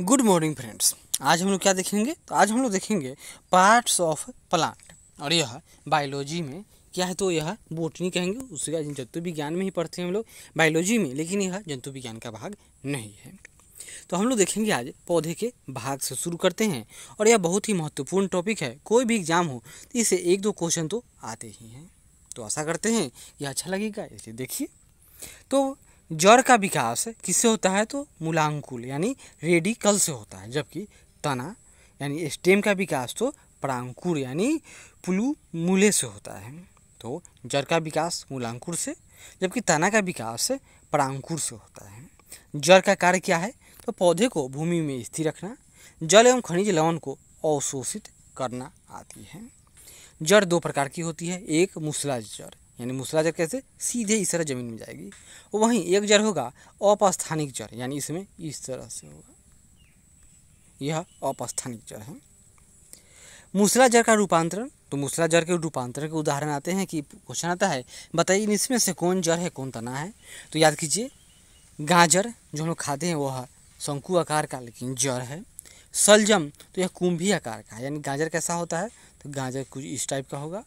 good morning friends आज हम लोग क्या देखेंगे तो आज हम लोग देखेंगे पार्ट्स ऑफ प्लांट और यह बायोलॉजी में क्या है तो यह बोटनी कहेंगे बाद जंतु विज्ञान में ही पढ़ते हैं हम लोग बायोलॉजी में लेकिन यह जंतु विज्ञान का भाग नहीं है तो हम लोग देखेंगे आज पौधे के भाग से शुरू करते हैं और यह बहुत ही महत्वपूर्ण टॉपिक है कोई भी एग्जाम हो तो इसे एक दो क्वेश्चन तो आते ही हैं तो आशा करते हैं यह अच्छा लगेगा इसलिए देखिए तो जड़ का विकास किससे होता है तो मूलांकुल यानी रेडिकल से होता है जबकि तना यानी स्टेम का विकास तो प्रांकुर यानी पुलु मूले से होता है तो जड़ का विकास मूलांकुर से जबकि तना का विकास प्रांकुर से होता है जड़ का कार्य क्या है तो पौधे को भूमि में स्थिर रखना जल एवं खनिज लवण को अवशोषित करना आती है जड़ दो प्रकार की होती है एक मूसला जड़ यानी जड़ कैसे सीधे इस तरह ज़मीन में जाएगी और वहीं एक जड़ होगा अपस्थानिक जड़ यानी इसमें इस तरह से होगा यह अपस्थानिक जड़ है मूसला जड़ का रूपांतरण तो मूसला जड़ के रूपांतरण के उदाहरण आते हैं कि क्वेश्चन आता है बताइए इसमें से कौन जड़ है कौन तना है तो याद कीजिए गाजर जो हम लोग खाते हैं वह शंकु आकार का लेकिन जड़ है सलजम तो यह कुंभी आकार का है यानी गाजर कैसा होता है तो गाजर कुछ इस टाइप का होगा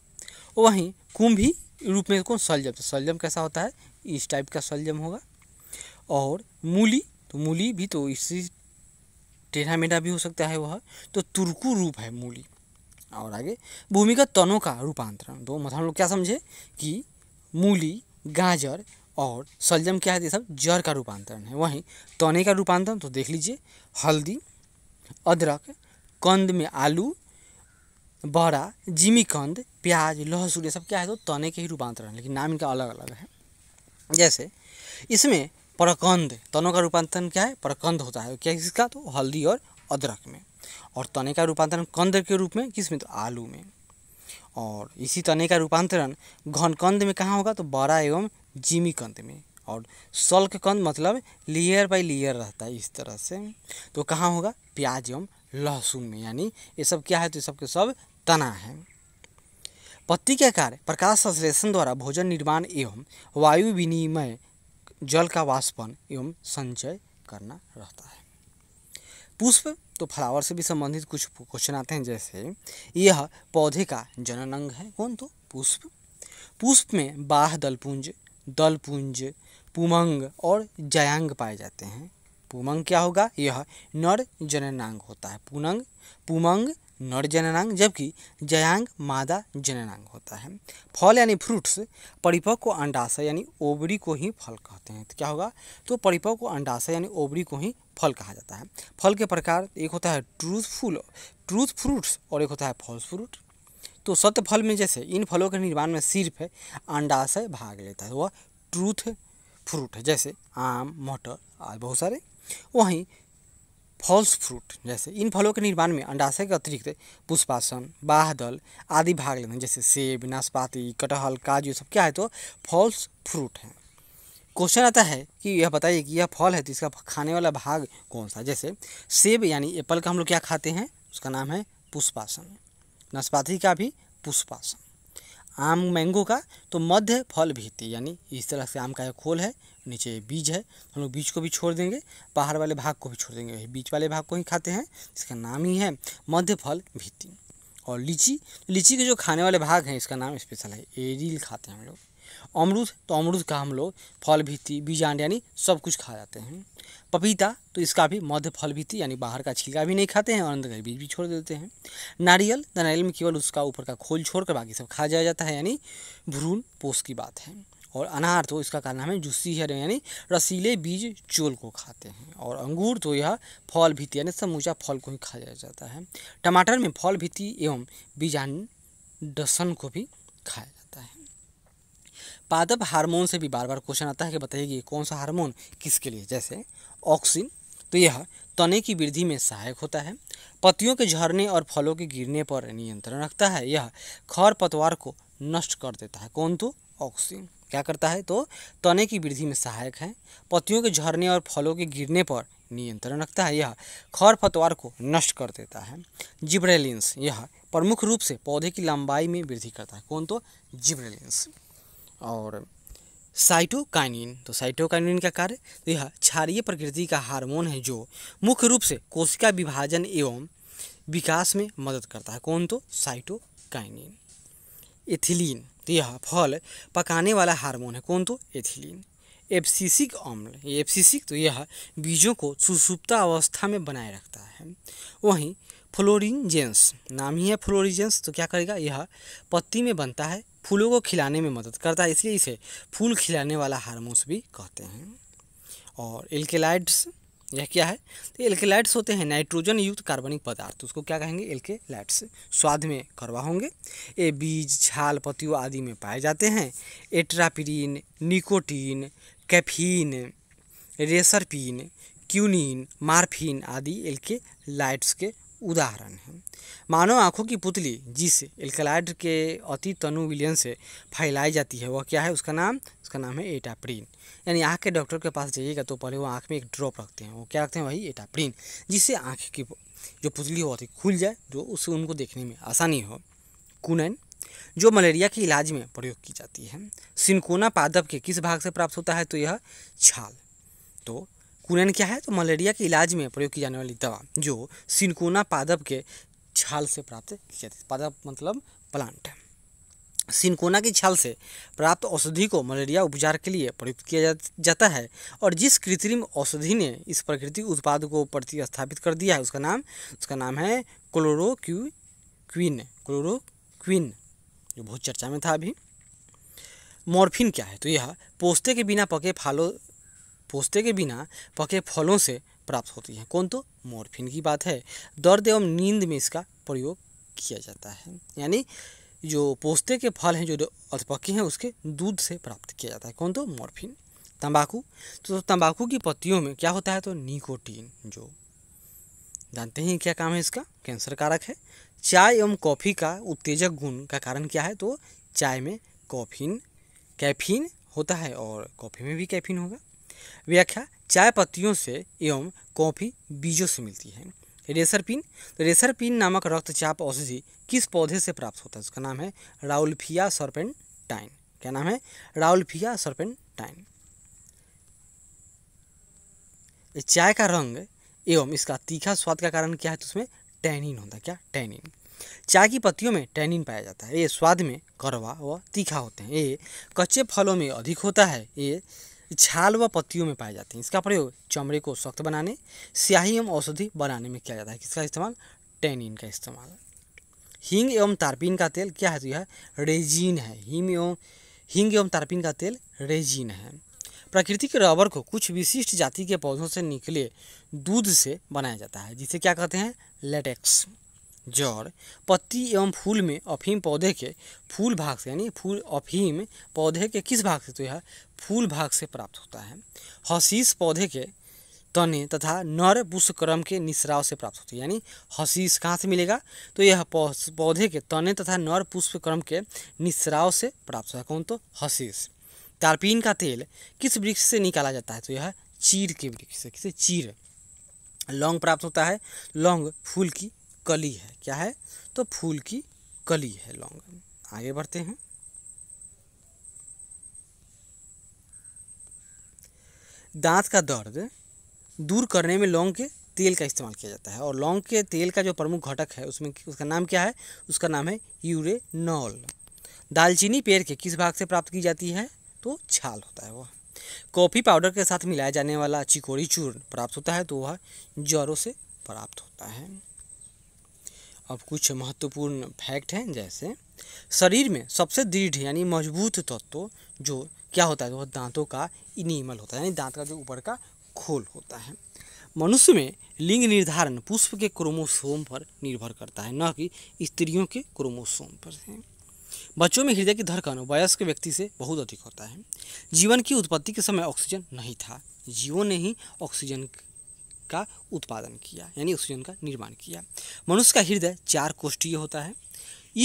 वहीं कुंभी रूप में कौन सलजम तो सलजम कैसा होता है इस टाइप का सलजम होगा और मूली तो मूली भी तो इसी टेढ़ा मेढ़ा भी हो सकता है वह तो तुर्कू रूप है मूली और आगे भूमिगत तनों का रूपांतरण दो मतलब हम लोग क्या समझे कि मूली गाजर और सलजम क्या है ये सब जड़ का रूपांतरण है वहीं तने का रूपांतरण तो देख लीजिए हल्दी अदरक कंद में आलू बड़ा जिमी कंद प्याज लहसुन ये सब क्या है तो तने के ही रूपांतरण लेकिन नाम इनका अलग अलग है जैसे इसमें परकंद तनों का रूपांतरण क्या है परकंद होता है क्या किसका तो हल्दी और अदरक में और तने का रूपांतरण कंद के रूप में किस में तो आलू में और इसी तने का रूपांतरण घनकंद में कहाँ होगा तो बड़ा एवं जिमी कंद में और सल्क कंद मतलब लेयर बाई लेयर रहता है इस तरह से तो कहाँ होगा प्याज एवं लहसुन में यानी ये सब क्या है तो ये सब के सब तना है पत्ती के आकार प्रकाश संश्लेषण द्वारा भोजन निर्माण एवं वायु विनिमय जल का वाष्पन एवं संचय करना रहता है पुष्प तो फ्लावर से भी संबंधित कुछ क्वेश्चन आते हैं जैसे यह पौधे का जनन अंग है कौन तो पुष्प पुष्प में बाह दलपुंज दलपुंज पुमंग और जयांग पाए जाते हैं पुमंग क्या होगा यह नर जननांग होता है पुनंग पुमंग नर जननांग जबकि जयांग मादा जननांग होता है फल यानी फ्रूट्स परिपक्व अंडाशय यानी ओबरी को ही फल कहते हैं तो क्या होगा तो परिपक्व अंडाशय यानी ओबरी को ही फल कहा जाता है फल के प्रकार एक होता है ट्रूथफुल ट्रूथ फ्रूट्स और एक होता है फॉल्स फ्रूट तो सत्य फल में जैसे इन फलों के निर्माण में सिर्फ अंडाशय भाग लेता है वह ट्रूथ फ्रूट है जैसे आम मटर आज बहुत सारे वहीं फॉल्स फ्रूट जैसे इन फलों के निर्माण में अंडाशय के अतिरिक्त पुष्पासन बाहदल आदि भाग लेते हैं जैसे सेब नाशपाती कटहल काजू सब क्या है तो फॉल्स फ्रूट हैं क्वेश्चन आता है कि यह बताइए कि यह फल है तो इसका खाने वाला भाग कौन सा जैसे सेब यानी एप्पल का हम लोग क्या खाते हैं उसका नाम है पुष्पासन नाशपाती का भी पुष्पासन आम मैंगो का तो मध्य फल भीती यानी इस तरह से आम का एक खोल है नीचे बीज है हम लोग बीज को भी छोड़ देंगे बाहर वाले भाग को भी छोड़ देंगे बीज वाले भाग को ही खाते हैं इसका नाम ही है मध्य फल भीति और लीची तो लीची के जो खाने वाले भाग हैं इसका नाम स्पेशल है एरिल खाते हैं हम लोग अमरूद तो अमरूद का हम लोग फल भीति बीजांड यानी सब कुछ खा जाते हैं पपीता तो इसका भी मध्य फल भी थी यानी बाहर का छिलका भी नहीं खाते हैं और अंदर का बीज भी छोड़ देते हैं नारियल तो नारियल में केवल उसका ऊपर का खोल छोड़कर बाकी सब खा जाया जाता है यानी भ्रूण पोष की बात है और अनार तो इसका कारण हमें जूसी है यानी रसीले बीज चोल को खाते हैं और अंगूर तो यह फल भीति यानी समूचा फल को ही खाया जाता है टमाटर में फल भीति एवं बीजान डसन को भी खाया जाता है पादप हार्मोन से भी बार बार क्वेश्चन आता है कि बताइए कौन सा हार्मोन किसके लिए जैसे ऑक्सिन तो यह तने की वृद्धि में सहायक होता है पत्तियों के झरने और फलों के गिरने पर नियंत्रण रखता है यह खर पतवार को नष्ट कर देता है कौन तो ऑक्सिन क्या करता है तो तने की वृद्धि में सहायक है पत्तियों के झरने और फलों के गिरने पर नियंत्रण रखता है यह खर पतवार को नष्ट कर देता है जिब्रेलिन्स यह प्रमुख रूप से पौधे की लंबाई में वृद्धि करता है कौन तो जिब्रेलिन्स और साइटोकाइनिन तो साइटोकाइनिन का कार्य तो यह क्षारीय प्रकृति का हार्मोन है जो मुख्य रूप से कोशिका विभाजन एवं विकास में मदद करता है कौन तो साइटोकाइनिन एथिलीन तो यह फल पकाने वाला हार्मोन है कौन तो एथिलीन एप्सिसिक अम्ल ये एप्सिसिक तो यह बीजों को सुसुप्ता अवस्था में बनाए रखता है वहीं फ्लोरिंजेंस नाम ही है फ्लोरिजेंस तो क्या करेगा यह पत्ती में बनता है फूलों को खिलाने में मदद करता है इसलिए इसे फूल खिलाने वाला हारमोस भी कहते हैं और एल्केलाइड्स यह क्या है तो एल्केलाइट्स होते हैं नाइट्रोजन युक्त कार्बनिक पदार्थ उसको क्या कहेंगे एल्केलाइट्स स्वाद में करवा होंगे ये बीज छाल पतियों आदि में पाए जाते हैं atropine nicotine caffeine reserpine quinine morphine आदि एल्केलाइट्स के उदाहरण है मानव आँखों की पुतली जिसे एल्कलाइड के अति तनु विलियन से फैलाई जाती है वह क्या है उसका नाम उसका नाम है एटाप्रीन यानी आँख के डॉक्टर के पास जाइएगा तो पहले वो आँख में एक ड्रॉप रखते हैं वो क्या रखते हैं वही एटाप्रीन जिससे आँख की जो पुतली होती खुल जाए जो उससे उनको देखने में आसानी हो कुनैन जो मलेरिया के इलाज में प्रयोग की जाती है सिनकोना पादप के किस भाग से प्राप्त होता है तो यह छाल तो कुनैन क्या है तो मलेरिया के इलाज में प्रयोग की जाने वाली दवा जो सिनकोना पादप के छाल से प्राप्त की जाती है पादप मतलब प्लांट सिनकोना की छाल से प्राप्त औषधि को मलेरिया उपचार के लिए प्रयुक्त किया जाता है और जिस कृत्रिम औषधि ने इस प्राकृतिक उत्पाद को प्रतिस्थापित कर दिया है उसका नाम उसका नाम है क्लोरोक्यू क्वीन क्लोरोक्वीन जो बहुत चर्चा में था अभी मॉर्फिन क्या है तो यह पोस्ते के बिना पके फालों पोस्ते के बिना पके फलों से प्राप्त होती है कौन तो मोरफिन की बात है दर्द एवं नींद में इसका प्रयोग किया जाता है यानी जो पोस्ते के फल हैं जो अधपके हैं उसके दूध से प्राप्त किया जाता है कौन तो मोरफिन तंबाकू तो तंबाकू की पत्तियों में क्या होता है तो निकोटीन जो जानते हैं क्या काम है इसका कैंसर कारक है चाय एवं कॉफ़ी का उत्तेजक गुण का कारण क्या है तो चाय में कॉफिन कैफीन होता है और कॉफ़ी में भी कैफीन होगा व्याख्या चाय पत्तियों से एवं कॉफ़ी बीजों से मिलती है रेसरपिन तो रेसरपिन नामक रक्तचाप औषधि किस पौधे से प्राप्त होता है उसका नाम है राउलफिया सरपेंटाइन क्या नाम है राउलफिया सरपेंटाइन चाय का रंग एवं इसका तीखा स्वाद का कारण क्या है तो उसमें टैनिन होता है क्या टैनिन चाय की पत्तियों में टैनिन पाया जाता है ये स्वाद में करवा व तीखा होते हैं ये कच्चे फलों में अधिक होता है ये छाल व पत्तियों में पाए जाते हैं इसका प्रयोग चमड़े को सख्त बनाने स्याही एवं औषधि बनाने में किया जाता है किसका इस्तेमाल टेनिन का इस्तेमाल हींग एवं तारपीन का तेल क्या है तो यह रेजीन है हीम एवं हींग एवं तारपीन का तेल रेजीन है प्राकृतिक रबर को कुछ विशिष्ट जाति के पौधों से निकले दूध से बनाया जाता है जिसे क्या कहते हैं लेटेक्स जड़ पत्ती एवं फूल में अफीम पौधे के फूल भाग से यानी फूल अफीम पौधे के किस भाग से तो यह फूल भाग से प्राप्त होता है हसीस पौधे के तने तथा नर पुष्पक्रम के निश्राव से प्राप्त होती है यानी हसीस कहाँ से मिलेगा तो यह पौधे के तने तथा नर पुष्पक्रम के निश्राव से प्राप्त होता है कौन तो हसीस तारपीन का तेल किस वृक्ष से निकाला जाता है तो यह चीर के वृक्ष से किसे चीर लौंग प्राप्त होता है लौंग फूल की कली है क्या है तो फूल की कली है लौंग आगे बढ़ते हैं दांत का दर्द दूर करने में लौंग के तेल का इस्तेमाल किया जाता है और लौंग के तेल का जो प्रमुख घटक है उसमें उसका नाम क्या है उसका नाम है यूरेनॉल दालचीनी पेड़ के किस भाग से प्राप्त की जाती है तो छाल होता है वह कॉफ़ी पाउडर के साथ मिलाया जाने वाला चिकोड़ी चूर्ण प्राप्त होता है तो वह जड़ों से प्राप्त होता है अब कुछ महत्वपूर्ण फैक्ट हैं जैसे शरीर में सबसे दृढ़ यानी मजबूत तत्व जो क्या होता है वह दांतों का इनिमल होता है यानी दांत का जो ऊपर का खोल होता है मनुष्य में लिंग निर्धारण पुष्प के क्रोमोसोम पर निर्भर करता है न कि स्त्रियों के क्रोमोसोम पर है बच्चों में हृदय की धड़कन वयस्क व्यक्ति से बहुत अधिक होता है जीवन की उत्पत्ति के समय ऑक्सीजन नहीं था जीवों ने ही ऑक्सीजन का उत्पादन किया यानी ऑक्सीजन का निर्माण किया मनुष्य का हृदय चार कोष्ठीय होता है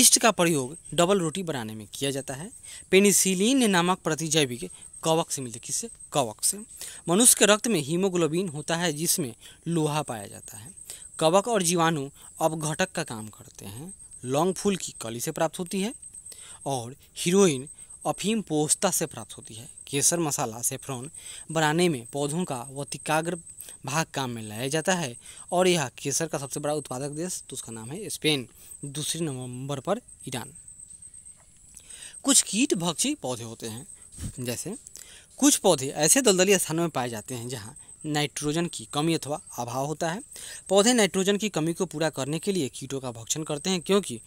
ईस्ट का प्रयोग डबल रोटी बनाने में किया जाता है पेनिसिलिन नामक प्रतिजैविक कवक से मिलते किससे कवक से मनुष्य के रक्त में हीमोग्लोबिन होता है जिसमें लोहा पाया जाता है कवक और जीवाणु अब घटक का काम करते हैं लॉन्ग फूल की कली से प्राप्त होती है और हीरोइन अफीम पोस्ता से प्राप्त होती है केसर मसाला सेफ्रॉन बनाने में पौधों का वतिकाग्र भाग काम में लाया जाता है और यह केसर का सबसे बड़ा उत्पादक देश तो उसका नाम है स्पेन दूसरे नवंबर पर ईरान कुछ कीट भक्षी पौधे होते हैं जैसे कुछ पौधे ऐसे दलदली स्थानों में पाए जाते हैं जहाँ नाइट्रोजन की कमी अथवा अभाव होता है पौधे नाइट्रोजन की कमी को पूरा करने के लिए कीटों का भक्षण करते हैं क्योंकि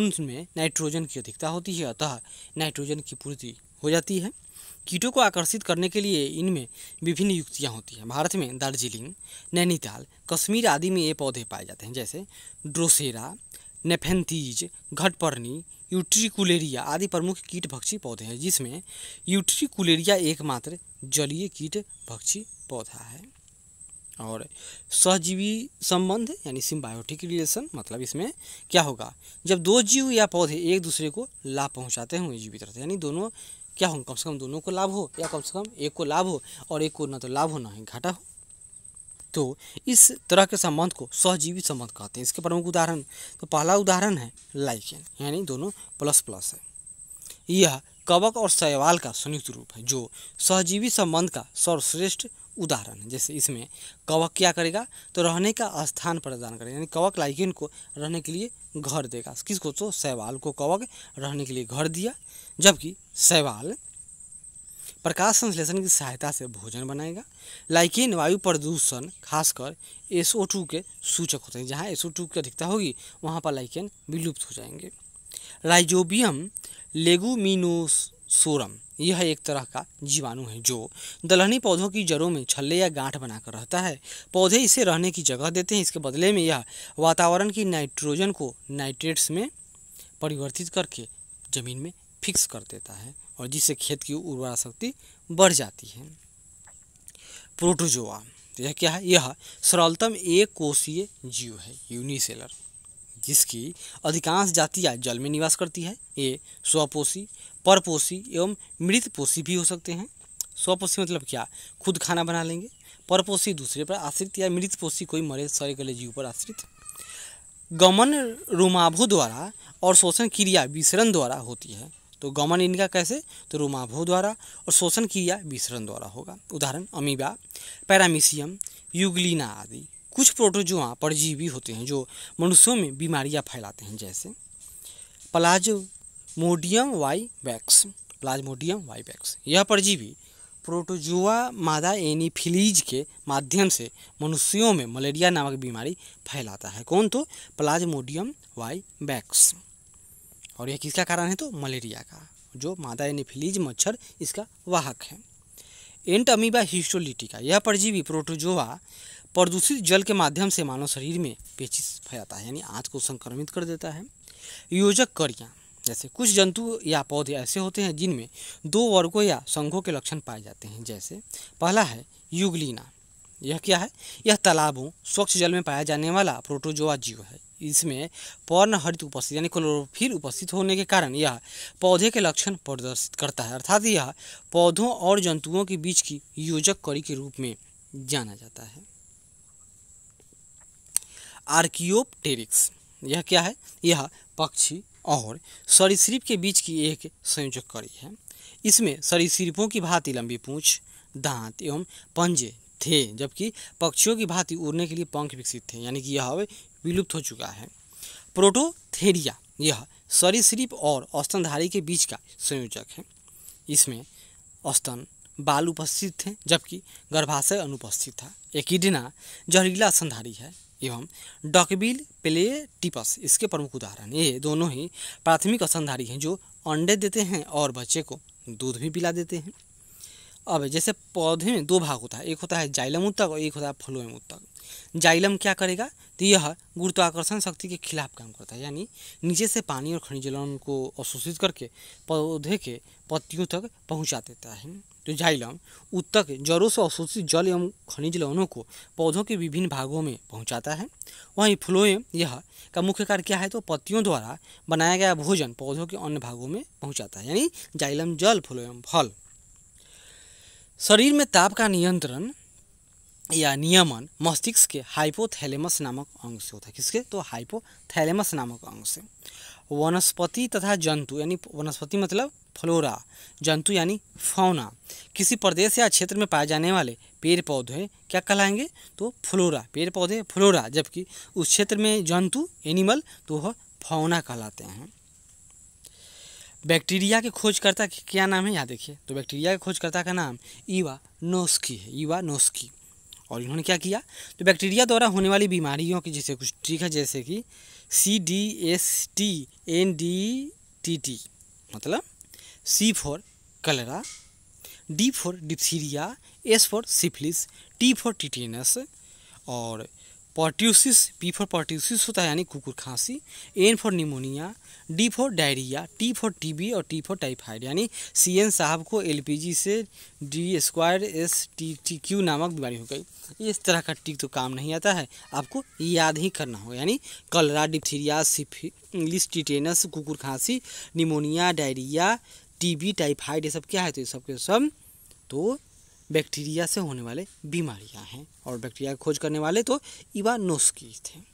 उनमें नाइट्रोजन की अधिकता होती है अतः नाइट्रोजन की पूर्ति हो जाती है कीटों को आकर्षित करने के लिए इनमें विभिन्न युक्तियाँ होती हैं भारत में दार्जिलिंग नैनीताल कश्मीर आदि में ये पौधे पाए जाते हैं जैसे ड्रोसेरा नेफेंतीज घटपर्णी यूट्रिकुलेरिया आदि प्रमुख कीट भक्षी पौधे हैं जिसमें यूट्रिकुलेरिया एकमात्र जलीय कीट भक्षी पौधा है और सहजीवी संबंध यानी सिम्बायोटिक रिलेशन मतलब इसमें क्या होगा जब दो जीव या पौधे एक दूसरे को लाभ पहुंचाते हैं हुए जीवित रहते हैं यानी दोनों क्या हो कम से कम दोनों को लाभ हो या कम से कम एक को लाभ हो और एक को ना तो लाभ हो ना ही घाटा हो तो इस तरह के संबंध को सहजीवी संबंध कहते हैं इसके प्रमुख उदाहरण तो पहला उदाहरण है लाइकेन यानी दोनों प्लस प्लस है यह कवक और शैवाल का संयुक्त रूप है जो सहजीवी संबंध का सर्वश्रेष्ठ उदाहरण है जैसे इसमें कवक क्या करेगा तो रहने का स्थान प्रदान करेगा यानी कवक लाइकेन को रहने के लिए घर देगा किसको तो शैवाल को कवक रहने के लिए घर दिया जबकि शैवाल प्रकाश संश्लेषण की सहायता से भोजन बनाएगा लाइकेन वायु प्रदूषण खासकर टू के सूचक होते हैं जहाँ SO2 की अधिकता होगी वहाँ पर लाइकेन विलुप्त हो जाएंगे राइजोबियम लेगुमिनोसोरम यह एक तरह का जीवाणु है जो दलहनी पौधों की जड़ों में छल्ले या गांठ बनाकर रहता है पौधे इसे रहने की जगह देते हैं इसके बदले में यह वातावरण की नाइट्रोजन को नाइट्रेट्स में परिवर्तित करके जमीन में फिक्स कर देता है और जिससे खेत की उर्वरा शक्ति बढ़ जाती है प्रोटोजोआ यह क्या है यह सरलतम एक कोशीय जीव है यूनिसेलर जिसकी अधिकांश जातियाँ जल में निवास करती है ये स्वपोषी परपोषी एवं मृत पोषी भी हो सकते हैं स्वपोषी मतलब क्या खुद खाना बना लेंगे परपोषी दूसरे पर आश्रित या मृत पोषी कोई मरे सरे गले जीव पर आश्रित गमन रोमाभू द्वारा और शोषण क्रिया विसरण द्वारा होती है तो गमन इनका कैसे तो रोमाभो द्वारा और शोषण क्रिया विसरण द्वारा होगा उदाहरण अमीबा पैरामीशियम युगलिना आदि कुछ प्रोटोजुआ परजीवी होते हैं जो मनुष्यों में बीमारियां फैलाते हैं जैसे Plasmodium vivax Plasmodium vivax यह परजीवी प्रोटोजुआ मादा एनीफिलीज के माध्यम से मनुष्यों में मलेरिया नामक बीमारी फैलाता है कौन तो प्लाज्मोडियम वैक्स और यह किसका कारण है तो मलेरिया का जो मादा यानी फिलीज मच्छर इसका वाहक है एंट अमीबा हिस्टोलिटिका यह परजीवी प्रोटोजोआ प्रदूषित जल के माध्यम से मानव शरीर में पेचिस फैलाता है यानी आँच को संक्रमित कर देता है योजक कड़ियाँ जैसे कुछ जंतु या पौधे ऐसे होते हैं जिनमें दो वर्गों या संघों के लक्षण पाए जाते हैं जैसे पहला है युगलीना यह क्या है यह तालाबों स्वच्छ जल में पाया जाने वाला प्रोटोजोआ जीव है इसमें पर्ण हरित उपस्थित यानी क्लोरोफिल उपस्थित होने के कारण यह पौधे के लक्षण प्रदर्शित करता है अर्थात यह पौधों और जंतुओं के बीच की योजक कड़ी के रूप में जाना जाता है आर्कियोप्टेरिक्स यह क्या है यह पक्षी और सरीसृप के बीच की एक संयोजक कड़ी है इसमें सरीसृपों की भांति लंबी पूंछ दांत एवं पंजे थे जबकि पक्षियों की भांति उड़ने के लिए पंख विकसित थे यानी कि यह विलुप्त हो चुका है प्रोटोथेरिया यह सरीसृप और औस्तनधारी के बीच का संयोजक है इसमें औस्तन बाल उपस्थित थे जबकि गर्भाशय अनुपस्थित था एकिडिना जहरीला असंधारी है एवं डॉकबिल प्ले टिपस इसके प्रमुख उदाहरण ये दोनों ही प्राथमिक असंधारी हैं जो अंडे देते हैं और बच्चे को दूध भी पिला देते हैं अब जैसे पौधे में दो भाग होता है एक होता है जाइलम उत्तक और एक होता है फ्लोएम उत्तक जाइलम क्या करेगा तो यह गुरुत्वाकर्षण शक्ति के खिलाफ काम करता है यानी नीचे से पानी और खनिज लवण को अवशोषित करके पौधे के पत्तियों तक पहुंचा देता है तो जाइलम उत्तक जड़ों से अवशोषित जल एवं खनिज लवणों को पौधों के विभिन्न भागों में पहुँचाता है वहीं फ्लोएम यह का मुख्य कार्य क्या है तो पत्तियों द्वारा बनाया गया भोजन पौधों के अन्य भागों में पहुँचाता है यानी जाइलम जल फ्लोएम फल शरीर में ताप का नियंत्रण या नियमन मस्तिष्क के हाइपोथैलेमस नामक अंग से होता है किसके तो हाइपोथैलेमस नामक अंग से वनस्पति तथा जंतु यानी वनस्पति मतलब फ्लोरा जंतु यानी फौना किसी प्रदेश या क्षेत्र में पाए जाने वाले पेड़ पौधे क्या कहलाएंगे तो फ्लोरा पेड़ पौधे फ्लोरा जबकि उस क्षेत्र में जंतु एनिमल तो वह फौना कहलाते हैं बैक्टीरिया के खोजकर्ता क्या नाम है यहाँ देखिए तो बैक्टीरिया के खोजकर्ता का नाम ईवा नोस्की है ईवा नोस्की और इन्होंने क्या किया तो बैक्टीरिया द्वारा होने वाली बीमारियों की जैसे कुछ ठीक है जैसे कि C D S T N D T T मतलब C for cholera D for diphtheria S for syphilis T for tetanus और पॉट्यूसिस पी फॉर पॉट्यूसिस होता है यानी कुकुर खांसी N for pneumonia D for diarrhoea T for TB और T for typhoid यानी C N साहब को एलपीजी से D square S T T Q नामक बीमारी हो गई इस तरह का टिक तो काम नहीं आता है आपको याद ही करना होगा यानी कलरा डिप्थीरिया सिफिलिस टिटेनस कुकुर खांसी निमोनिया डायरिया टीबी टाइफाइड ये सब क्या है तो ये सब के सब तो बैक्टीरिया से होने वाले बीमारियां हैं और बैक्टीरिया की खोज करने वाले तो इवानोस्की थे